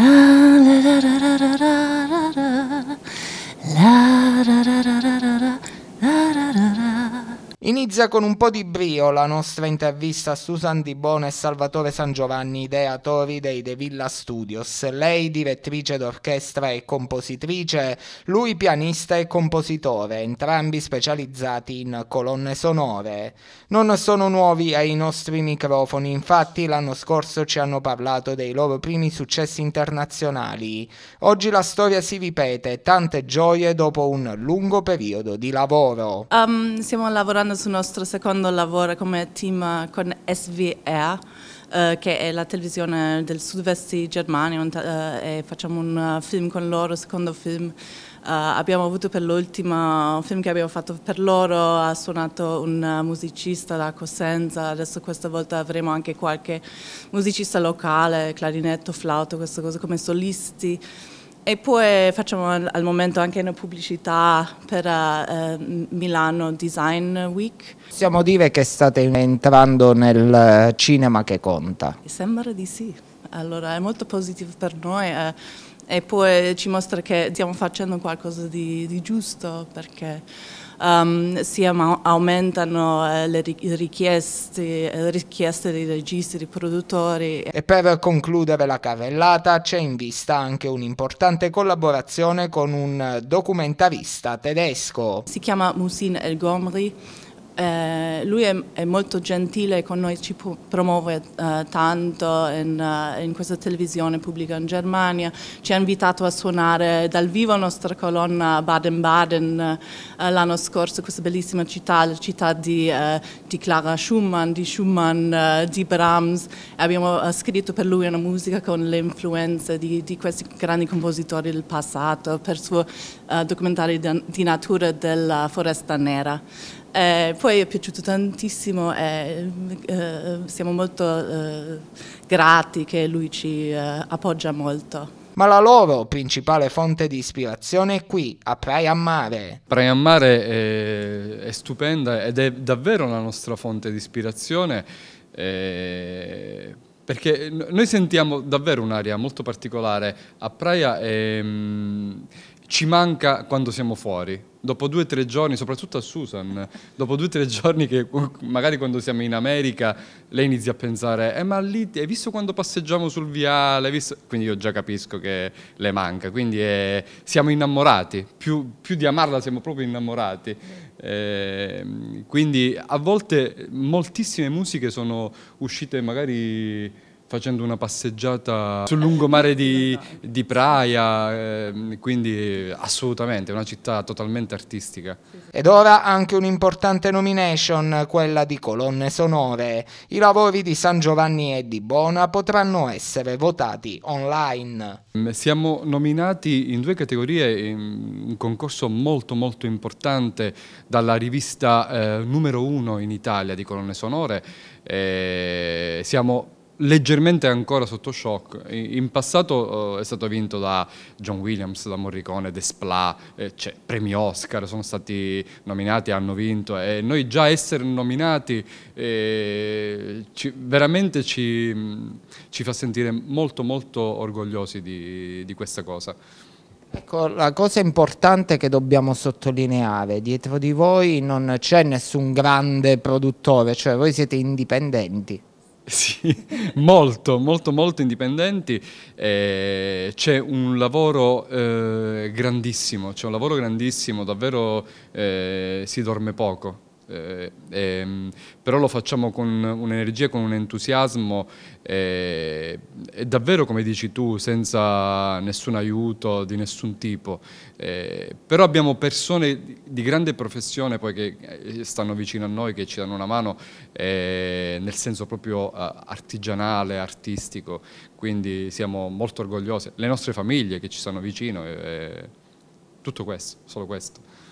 la la la la la la Inizia con un po' di brio la nostra intervista a Susan Di Bona e Salvatore San Giovanni, ideatori dei De Villa Studios. Lei direttrice d'orchestra e compositrice, lui pianista e compositore, entrambi specializzati in colonne sonore. Non sono nuovi ai nostri microfoni, infatti l'anno scorso ci hanno parlato dei loro primi successi internazionali. Oggi la storia si ripete, tante gioie dopo un lungo periodo di lavoro. Um, stiamo lavorando sul nostro secondo lavoro come team con SVR, eh, che è la televisione del sud-vest di Germania, eh, e facciamo un eh, film con loro, secondo film. Uh, abbiamo avuto per l'ultimo film che abbiamo fatto per loro, ha suonato un eh, musicista da Cosenza, adesso questa volta avremo anche qualche musicista locale, clarinetto, flauto, queste cose come solisti. E poi facciamo al, al momento anche una pubblicità per uh, Milano Design Week. Possiamo dire che state entrando nel cinema che conta? Sembra di sì. Allora è molto positivo per noi. Uh, e poi ci mostra che stiamo facendo qualcosa di, di giusto perché um, ehm, si aumentano eh, le richieste, eh, richieste dei registi, dei produttori. E per concludere la carrellata c'è in vista anche un'importante collaborazione con un documentarista tedesco. Si chiama Musin El Gomri eh, lui è, è, molto gentile con noi, ci promuove eh, tanto in, uh, in, questa televisione pubblica in Germania, ci ha invitato a suonare dal vivo la nostra colonna Baden-Baden eh, l'anno scorso, questa bellissima città, la città di, eh, di Clara Schumann, di Schumann, eh, di Brahms. Abbiamo scritto per lui una musica con le influenze di, di questi grandi compositori del passato, per il suo documentario di, di natura della foresta nera. Eh, poi è piaciuto tantissimo e eh, eh, siamo molto eh, grati che lui ci eh, appoggia molto ma la loro principale fonte di ispirazione è qui, a Praia Mare. Praia Mare è, è, stupenda ed è davvero la nostra fonte di ispirazione. Eh, perché noi sentiamo davvero un'aria molto particolare a Praia e, ehm, ci manca quando siamo fuori. Dopo due o tre giorni, soprattutto a Susan, dopo due o tre giorni che magari quando siamo in America, lei inizia a pensare, eh ma lì hai visto quando passeggiamo sul viale? Quindi io già capisco che le manca, quindi eh, siamo innamorati, più, più, di amarla siamo proprio innamorati. Eh, quindi a volte moltissime musiche sono uscite magari facendo una passeggiata sul lungomare di, di Praia, ehm, quindi assolutamente, è una città totalmente artistica. Ed ora anche un'importante nomination, quella di colonne sonore. I lavori di San Giovanni e di Bona potranno essere votati online. Mm, siamo nominati in due categorie, in un concorso molto molto importante dalla rivista eh, numero uno in Italia di colonne sonore. Eh, siamo leggermente ancora sotto shock. In passato eh, è stato vinto da John Williams, da Morricone, Desplat, eh, cioè, premi Oscar, sono stati nominati, hanno vinto e noi già essere nominati eh, ci, veramente ci, ci, fa sentire molto molto orgogliosi di, di questa cosa. Ecco, la cosa importante che dobbiamo sottolineare, dietro di voi non c'è nessun grande produttore, cioè voi siete indipendenti. Sì, molto, molto, molto indipendenti. Eh, c'è un lavoro eh, grandissimo, c'è un lavoro grandissimo, davvero eh, si dorme poco eh, ehm, però lo facciamo con un'energia, con un entusiasmo eh, davvero come dici tu senza nessun aiuto di nessun tipo eh, però abbiamo persone di grande professione poi che eh, stanno vicino a noi che ci danno una mano eh, nel senso proprio eh, artigianale, artistico quindi siamo molto orgogliosi le nostre famiglie che ci stanno vicino tutto questo, solo questo